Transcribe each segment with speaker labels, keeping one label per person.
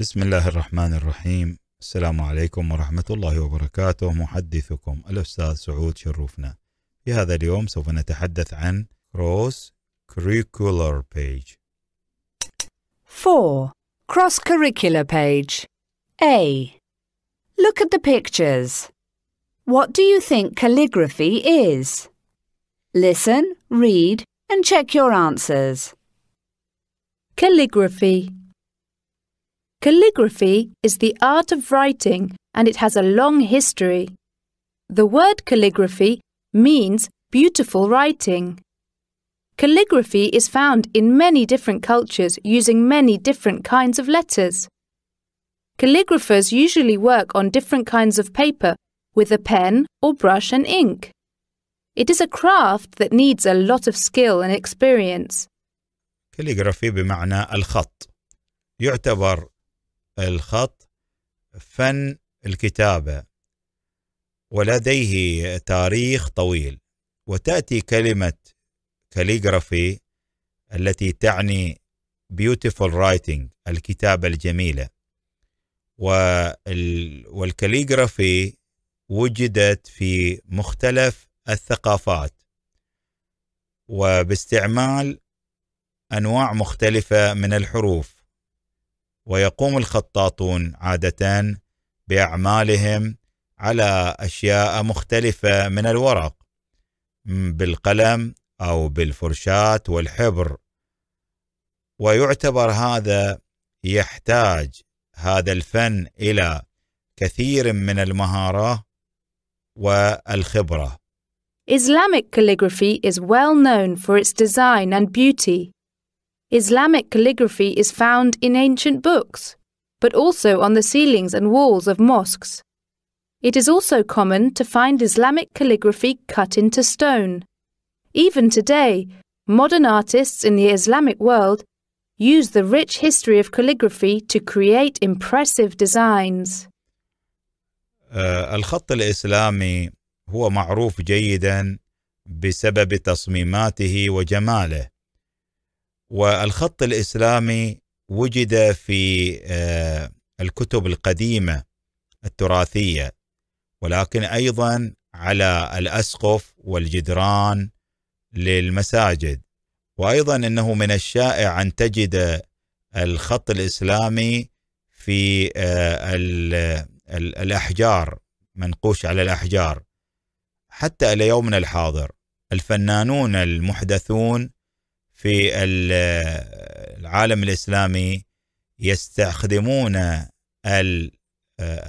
Speaker 1: بسم الله الرحمن الرحيم السلام عليكم ورحمة الله وبركاته محدثكم الأستاذ سعود شروفنا في هذا اليوم سوف نتحدث عن Cross Curricular Page
Speaker 2: 4. Cross Curricular Page A. Look at the pictures. What do you think calligraphy is? Listen, read and check your answers. Calligraphy Calligraphy is the art of writing and it has a long history. The word calligraphy means beautiful writing. Calligraphy is found in many different cultures using many different kinds of letters. Calligraphers usually work on different kinds of paper with a pen or brush and ink. It is a craft that needs a lot of skill and experience.
Speaker 1: Calligraphy بمعنى الخط يعتبر الخط فن الكتابة ولديه تاريخ طويل وتأتي كلمة كاليغرافي التي تعني beautiful writing الكتابة الجميلة والكاليغرافي وجدت في مختلف الثقافات وباستعمال أنواع مختلفة من الحروف ويقوم الخطاطون عادة بأعمالهم على أشياء مختلفة من الورق بالقلم أو بالفرشاة والحبر ويعتبر هذا يحتاج هذا الفن إلى كثير من المهارة والخبرة
Speaker 2: Islamic calligraphy is well known for its design and beauty. Islamic calligraphy is found in ancient books, but also on the ceilings and walls of mosques. It is also common to find Islamic calligraphy cut into stone. Even today, modern artists in the Islamic world use the rich history of calligraphy to create impressive designs.
Speaker 1: الخط الإسلامي هو معروف جيدا بسبب تصميماته وجماله والخط الاسلامي وجد في آه، الكتب القديمه التراثيه ولكن ايضا على الاسقف والجدران للمساجد وايضا انه من الشائع ان تجد الخط الاسلامي في آه، الاحجار منقوش على الاحجار حتى الى يومنا الحاضر الفنانون المحدثون في العالم الاسلامي يستخدمون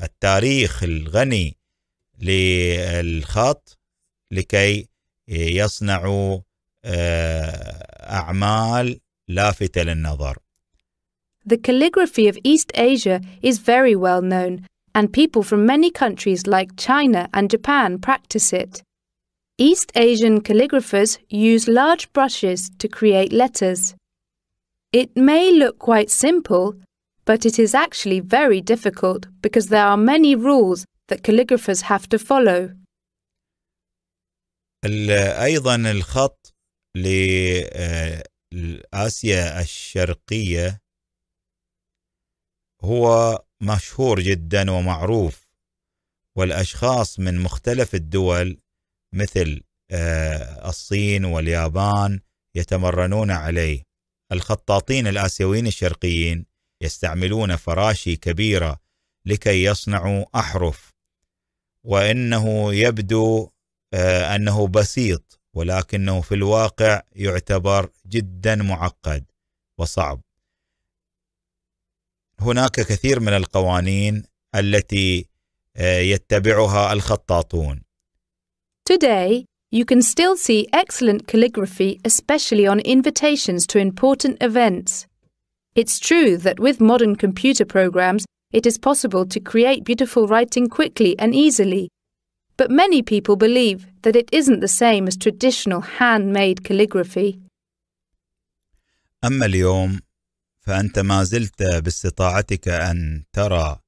Speaker 1: التاريخ الغني للخط لكي يصنعوا اعمال لافته للنظر.
Speaker 2: The calligraphy of East Asia is very well known and people from many countries like China and Japan practice it. East Asian calligraphers use large brushes to create letters. It may look quite simple, but it is actually very difficult because there are many rules that calligraphers have to follow.
Speaker 1: أيضا الخط لآسيا الشرقية هو مشهور جدا ومعروف والأشخاص من مختلف الدول مثل آه، الصين واليابان يتمرنون عليه الخطاطين الآسيويين الشرقيين يستعملون فراشي كبيرة لكي يصنعوا أحرف وإنه يبدو آه، أنه بسيط ولكنه في الواقع يعتبر جدا معقد وصعب هناك كثير من القوانين التي آه، يتبعها الخطاطون
Speaker 2: Today, you can still see excellent calligraphy, especially on invitations to important events. It's true that with modern computer programs, it is possible to create beautiful writing quickly and easily. But many people believe that it isn't the same as traditional handmade calligraphy.
Speaker 1: أما اليوم فأنت ما زلت باستطاعتك أن ترى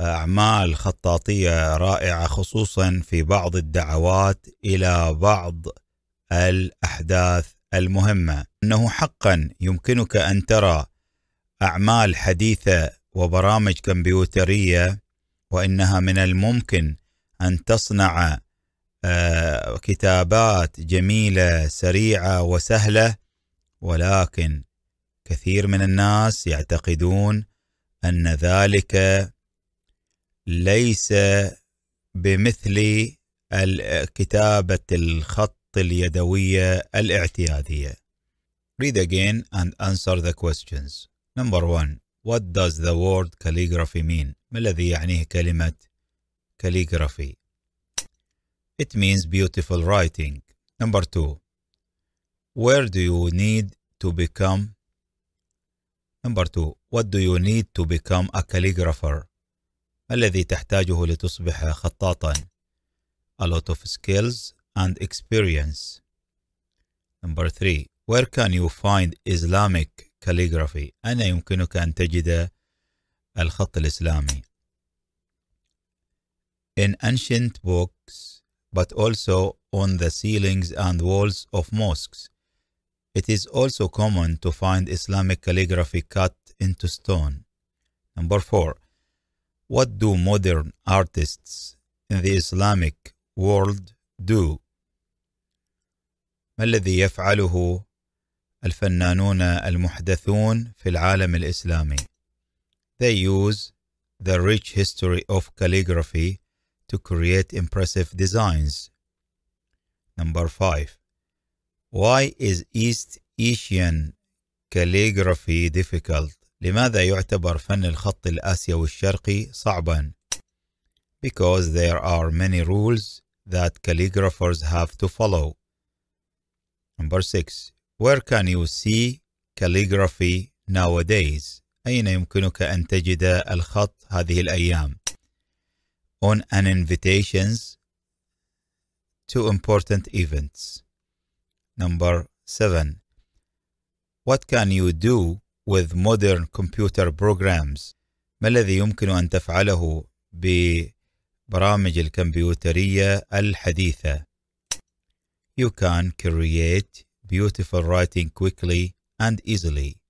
Speaker 1: أعمال خطاطية رائعة خصوصا في بعض الدعوات إلى بعض الأحداث المهمة أنه حقا يمكنك أن ترى أعمال حديثة وبرامج كمبيوترية وإنها من الممكن أن تصنع آه، كتابات جميلة سريعة وسهلة ولكن كثير من الناس يعتقدون أن ذلك ليس بمثل كتابة الخط اليدوية الاعتيادية. Read again and answer the questions. Number one, what does the word calligraphy mean? ما الذي يعنيه كلمة calligraphy? It means beautiful writing. Number two, where do you need to become? Number two, what do you need to become a calligrapher? الذي تحتاجه لتصبح خطاطا a lot of skills and experience number three where can you find Islamic calligraphy أين يمكنك أن تجد الخط الإسلامي in ancient books but also on the ceilings and walls of mosques It is also common to find Islamic calligraphy cut into stone. Number four, What do modern artists in the Islamic world do? ما الذي يفعله الفنانون المحدثون في العالم الإسلامي؟ They use the rich history of calligraphy to create impressive designs. Number five, why is East Asian calligraphy difficult? لماذا يعتبر فن الخط الآسيوي الشرقي صعبا؟ Because there are many rules that calligraphers have to follow. Number 6. Where can you see calligraphy nowadays? أين يمكنك أن تجد الخط هذه الأيام؟ On an invitations to important events. Number 7. What can you do with modern computer programs ما الذي يمكن أن تفعله ببرامج الكمبيوترية الحديثة You can create beautiful writing quickly and easily